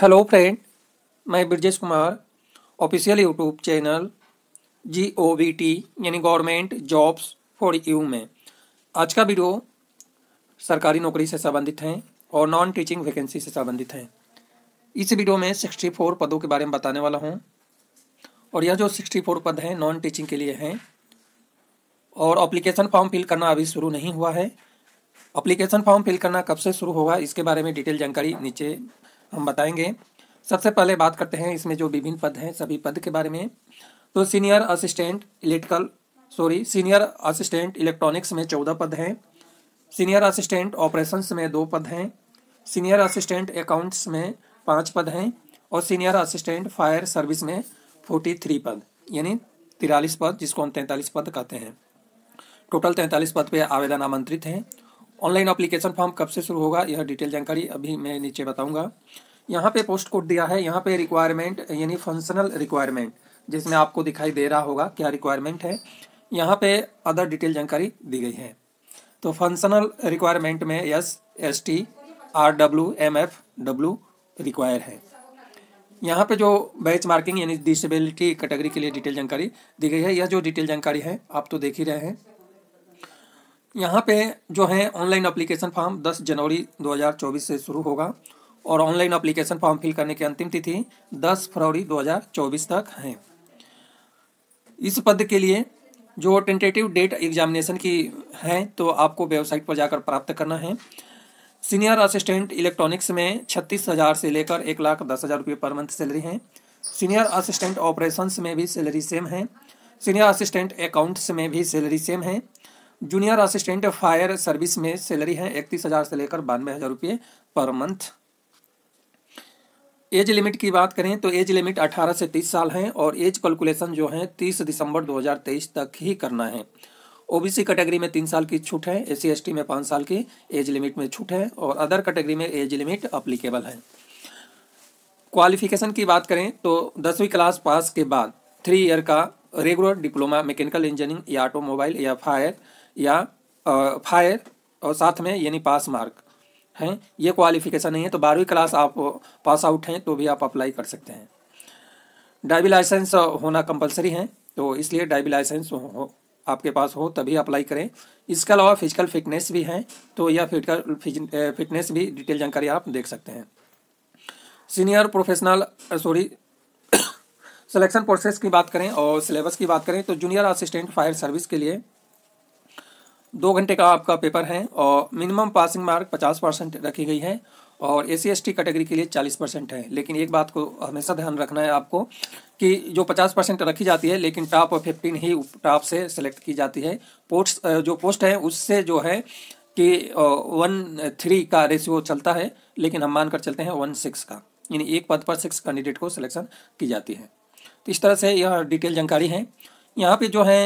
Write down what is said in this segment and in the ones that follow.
hello friend मैं Brajesh Kumar official YouTube channel G O V T यानी government jobs for you में आज का वीडियो सरकारी नौकरी से संबंधित हैं और नॉन टीचिंग वैकेंसी से संबंधित हैं इस वीडियो में सिक्सटी फोर पदों के बारे में बताने वाला हूं और यह जो सिक्सटी फोर पद हैं नॉन टीचिंग के लिए हैं और अप्लीकेशन फॉर्म फिल करना अभी शुरू नहीं हुआ है अप्लीकेशन फॉर्म फिल करना कब से शुरू होगा इसके बारे में डिटेल जानकारी नीचे हम बताएंगे सबसे पहले बात करते हैं इसमें जो विभिन्न पद हैं सभी पद के बारे में तो senior assistant electrical sorry senior assistant electronics में चौदह पद हैं सीनियर असिस्टेंट ऑपरेशंस में दो पद हैं सीनियर असिस्टेंट अकाउंट्स में पाँच पद हैं और सीनियर असिस्टेंट फायर सर्विस में फोर्टी थ्री पद यानी तिरालीस पद जिसको हम तैंतालीस पद कहते हैं टोटल तैंतालीस पद पे आवेदन आमंत्रित हैं ऑनलाइन अप्लीकेशन फॉर्म कब से शुरू होगा यह डिटेल जानकारी अभी मैं नीचे बताऊंगा यहाँ पे पोस्ट कोड दिया है यहाँ पे रिक्वायरमेंट यानी फंक्शनल रिक्वायरमेंट जिसमें आपको दिखाई दे रहा होगा क्या रिक्वायरमेंट है यहाँ पे अदर डिटेल जानकारी दी गई है तो फंक्शनल रिक्वायरमेंट में S S T R W M F W require है यहाँ पे जो बैच मार्किंग यानी डिसेबिलिटी कैटेगरी के लिए डिटेल जानकारी दी गई है यह जो डिटेल जानकारी है आप तो देख ही रहे हैं यहाँ पे जो है ऑनलाइन अप्लीकेशन फॉर्म 10 जनवरी 2024 से शुरू होगा और ऑनलाइन अप्लीकेशन फॉर्म फिल करने की अंतिम तिथि 10 फरवरी 2024 तक है इस पद के लिए जो टेंटेटिव डेट एग्जामिनेशन की है तो आपको वेबसाइट पर जाकर प्राप्त करना है सीनियर असिस्टेंट इलेक्ट्रॉनिक्स में छत्तीस हज़ार से लेकर एक लाख दस हज़ार रुपये पर मंथ सैलरी है सीनियर असिस्टेंट ऑपरेशंस में भी सैलरी सेम है सीनियर असिस्टेंट अकाउंट्स में भी सैलरी सेम है जूनियर असिस्टेंट फायर सर्विस में सैलरी है इकतीस हज़ार से लेकर बानवे हज़ार रुपये पर मंथ एज लिमिट की बात करें तो एज लिमिट 18 से 30 साल है और एज कैलकुलेशन जो है 30 दिसंबर 2023 तक ही करना है ओबीसी कैटेगरी में तीन साल की छूट है एस सी में पाँच साल की एज लिमिट में छूट है और अदर कैटेगरी में एज लिमिट अप्लीकेबल है क्वालिफिकेशन की बात करें तो दसवीं क्लास पास के बाद थ्री ईयर का रेगुलर डिप्लोमा मैकेनिकल इंजीनियरिंग या ऑटोमोबाइल या फायर या फायर और साथ में यानी पास मार्क हैं ये क्वालिफिकेशन नहीं है तो बारहवीं क्लास आप पास आउट हैं तो भी आप अप्लाई कर सकते हैं ड्राइविंग लाइसेंस होना कंपलसरी है तो इसलिए ड्राइविंग लाइसेंस हो आपके पास हो तभी अप्लाई करें इसके अलावा फिजिकल फिटनेस भी हैं तो यह फिजिकल फिटनेस भी डिटेल जानकारी आप देख सकते हैं senior professional sorry selection process की बात करें और सिलेबस की बात करें तो जूनियर असिस्टेंट फायर सर्विस के लिए दो घंटे का आपका पेपर है और मिनिमम पासिंग मार्क पचास परसेंट रखी गई है और ए सी कैटेगरी के लिए चालीस परसेंट है लेकिन एक बात को हमेशा ध्यान रखना है आपको कि जो पचास परसेंट रखी जाती है लेकिन टॉप और फिफ्टीन ही टॉप से सेलेक्ट की जाती है पोस्ट जो पोस्ट है उससे जो है कि वन थ्री का रेशियो चलता है लेकिन हम मानकर चलते हैं वन सिक्स का यानी एक पद पर सिक्स कैंडिडेट को सिलेक्शन की जाती है तो इस तरह से यह डिटेल जानकारी है यहाँ पे जो है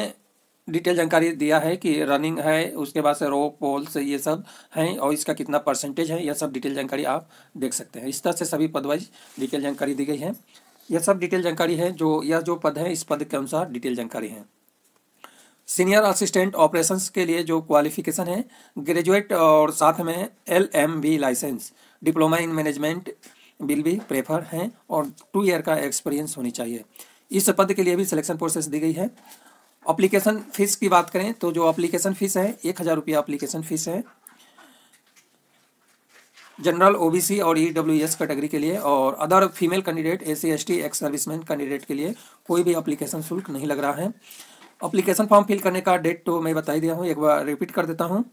डिटेल जानकारी दिया है कि रनिंग है उसके बाद से रो पोल्स ये सब हैं और इसका कितना परसेंटेज है यह सब डिटेल जानकारी आप देख सकते हैं इस तरह से सभी पद वाइज डिटेल जानकारी दी गई है यह सब डिटेल जानकारी है जो यह जो पद है इस पद के अनुसार डिटेल जानकारी है सीनियर असिस्टेंट ऑपरेशंस के लिए जो क्वालिफिकेशन है ग्रेजुएट और साथ में L M B licence diploma in management बिल भी प्रेफर हैं और टू ईयर का एक्सपीरियंस होनी चाहिए इस पद के लिए भी सिलेक्शन प्रोसेस दी गई है अप्लीकेशन फीस की बात करें तो जो अप्लीकेशन फीस है एक हज़ार रुपया अप्लीकेशन फीस है जनरल ओबीसी और एस e कैटेगरी के लिए और other female candidate A C S T ex serviceman candidate के लिए कोई भी अप्लीकेशन शुल्क नहीं लग रहा है अप्लीकेशन फॉर्म फिल करने का डेट तो मैं बताई दिया हूँ एक बार रिपीट कर देता हूँ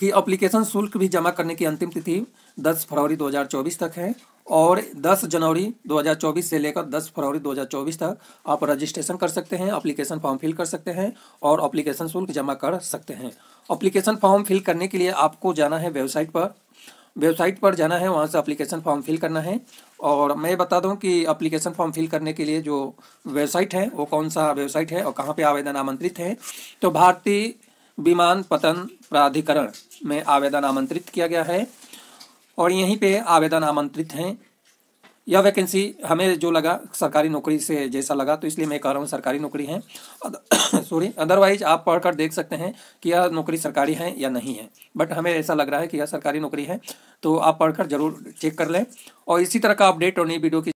कि अप्लीकेशन शुल्क भी जमा करने की अंतिम तिथि 10 फरवरी 2024 तक है और 10 जनवरी 2024 से लेकर 10 फरवरी 2024 तक आप रजिस्ट्रेशन कर सकते हैं अप्लीकेशन फॉर्म फिल कर सकते हैं और अप्लीकेशन शुल्क जमा कर सकते हैं अप्लीकेशन फॉर्म फिल करने के लिए आपको जाना है वेबसाइट पर वेबसाइट पर जाना है वहाँ से अप्लीकेशन फॉर्म फिल करना है और मैं बता दूं कि अप्लीकेशन फॉर्म फिल करने के लिए जो वेबसाइट है वो कौन सा वेबसाइट है और कहाँ पे आवेदन आमंत्रित है तो भारतीय विमान पतन प्राधिकरण में आवेदन आमंत्रित किया गया है और यहीं पे आवेदन आमंत्रित हैं यह वैकेंसी हमें जो लगा सरकारी नौकरी से जैसा लगा तो इसलिए मैं कह रहा हूँ सरकारी नौकरी है सॉरी अदरवाइज आप पढ़कर देख सकते हैं कि यह नौकरी सरकारी है या नहीं है बट हमें ऐसा लग रहा है कि यह सरकारी नौकरी है तो आप पढ़कर जरूर चेक कर लें और इसी तरह का अपडेट और नई वीडियो की